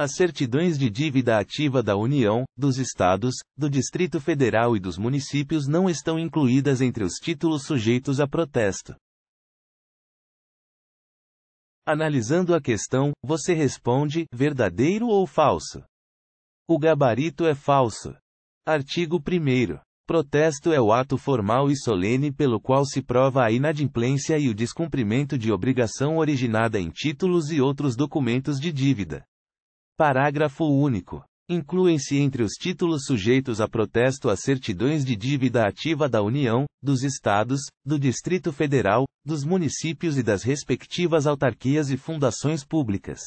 As certidões de dívida ativa da União, dos Estados, do Distrito Federal e dos municípios não estão incluídas entre os títulos sujeitos a protesto. Analisando a questão, você responde: verdadeiro ou falso? O gabarito é falso. Artigo 1. Protesto é o ato formal e solene pelo qual se prova a inadimplência e o descumprimento de obrigação originada em títulos e outros documentos de dívida. Parágrafo único. Incluem-se entre os títulos sujeitos a protesto as certidões de dívida ativa da União, dos Estados, do Distrito Federal, dos municípios e das respectivas autarquias e fundações públicas.